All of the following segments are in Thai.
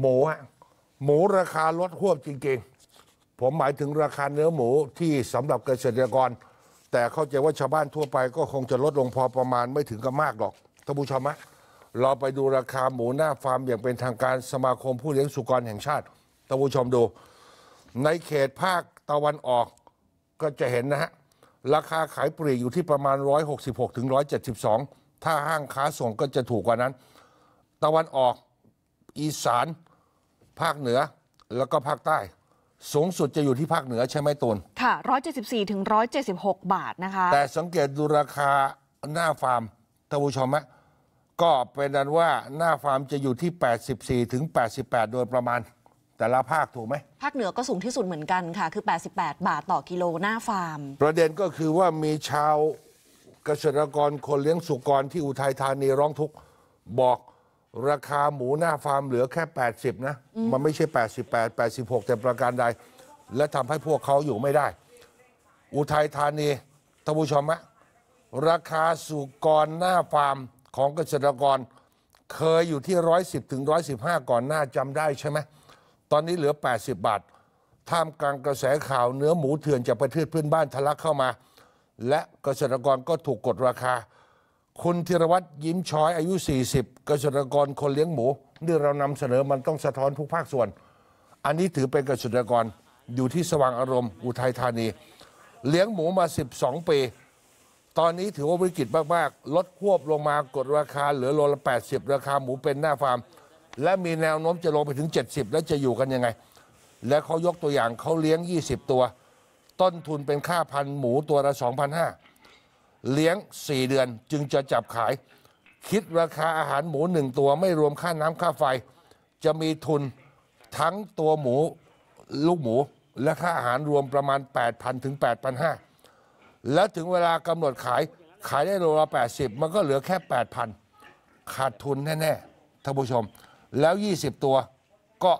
หมูฮะหมูราคาลดหวบจริงๆ ผมหมายถึงราคาเนื้อหมูที่สำหรับเกษตรกร แต่เข้าใจว่าชาวบ้านทั่วไปก็คงจะลดลงพอประมาณไม่ถึงกับมากหรอกท่านผู้ชมฮะเราไปดูราคาหมูหน้าฟาร์มอย่างเป็นทางการสมาคมผู้เลี้ยงสุกรแห่งชาติท่านผู้ชมดู ในเขตภาคตะวันออกก็จะเห็นนะฮะ ราคาขายปลีกอยู่ที่ประมาณ 166ถึง172 ถ้าห้างค้าส่งก็จะถูกกว่านั้นตะวันออกอีสานภาคเหนือแล้วก็ภาคใต้ สูงสุดจะอยู่ที่ภาคเหนือใช่ไหมตูนค่ะ 174ถึง176 บาทนะคะ แต่สังเกตดูราคาหน้าฟาร์มท่านผู้ชมะก็เป็นนั้นว่าหน้าฟาร์มจะอยู่ที่ 84ถึง88 โดยประมาณ แต่ละภาคถูกไหม ภาคเหนือก็สูงที่สุดเหมือนกันค่ะ คือ 88 บาทต่อกิโลหน้าฟาร์ม ประเด็นก็คือว่ามีชาวเกษตรกรคนเลี้ยงสุกรที่อุทัยธานีร้องทุกข์บอกราคาหมูหน้าฟาร์มเหลือแค่ 80 นะ มันไม่ใช่ 88 86 แต่ประการใด และทำให้พวกเขาอยู่ไม่ได้ อุทัยธานีท่านผู้ชมะราคาสุกรหน้าฟาร์มของเกษตรกร เคยอยู่ที่ 110 ถึง 115 ก่อนหน้าจำได้ใช่ไหม ตอนนี้เหลือ 80 บาท ท่ามกลางกระแสข่าวเนื้อหมูเถื่อนจากประเทศเพื่อนบ้านทะลักเข้ามา และเกษตรกรก็ถูกกดราคาคุณธีรวัตรยิ้มช้อยอายุ 40 เกษตรกรคนเลี้ยงหมูนี่เรานำเสนอมันต้องสะท้อนทุกภาคส่วน อันนี้ถือเป็นเกษตรกรอยู่ที่สว่างอารมณ์ อุทัยธานี เลี้ยงหมูมา 12 ปี ตอนนี้ถือว่าวิกฤตมากๆ ลดควบลงมากดราคาเหลือโลละ 80 ราคาหมูเป็นหน้าฟาร์ม และมีแนวโน้มจะลงไปถึง 70 แล้วจะอยู่กันยังไง และเขายกตัวอย่างเขาเลี้ยง 20 ตัว ต้นทุนเป็นค่าพันหมูตัวละ 2,500เลี้ยง 4 เดือนจึงจะจับขาย คิดราคาอาหารหมูหนึ่งตัวไม่รวมค่าน้ำค่าไฟ จะมีทุนทั้งตัวหมูลูกหมูและค่าอาหารรวมประมาณ 8,000 ถึง 8,500 และถึงเวลากำหนดขายขายได้โลละ80 มันก็เหลือแค่ 8,000 ขาดทุนแน่ ๆ ท่านผู้ชมแล้ว 20 ตัวก็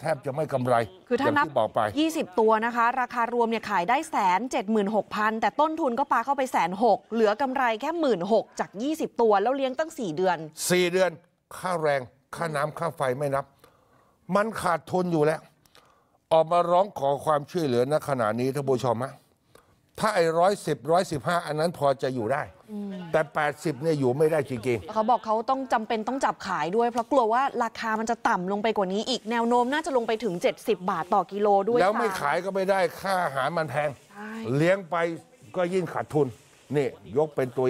แทบจะไม่กำไร คือถ้านับบอกไป 20 ตัวนะคะ ราคารวมเนี่ยขายได้แสนเจ็ดหมื่นหกพันแต่ต้นทุนก็ปาเข้าไปแสนหกเหลือกำไรแค่หมื่นหกจาก 20 ตัว แล้วเลี้ยงตั้ง 4 เดือน 4 เดือน ค่าแรง ค่าน้ำค่าไฟไม่นับ มันขาดทุนอยู่แล้ว ออกมาร้องขอความช่วยเหลือณขณะนี้ท่านผู้ชมฮะถ้าไอ้ร้อยสิบร้อยสิบห้าอันนั้นพอจะอยู่ได้แต่แปดสิบเนี่ยอยู่ไม่ได้จริงๆเขาบอกเขาต้องจำเป็นต้องจับขายด้วยเพราะกลัวว่าราคามันจะต่ำลงไปกว่านี้อีกแนวโน้มน่าจะลงไปถึง 70 บาทต่อกิโลด้วย แล้วไม่ขายก็ไม่ได้ค่าอาหารมันแพงเลี้ยงไปก็ยิ่งขาดทุน นี่ยกเป็นตัว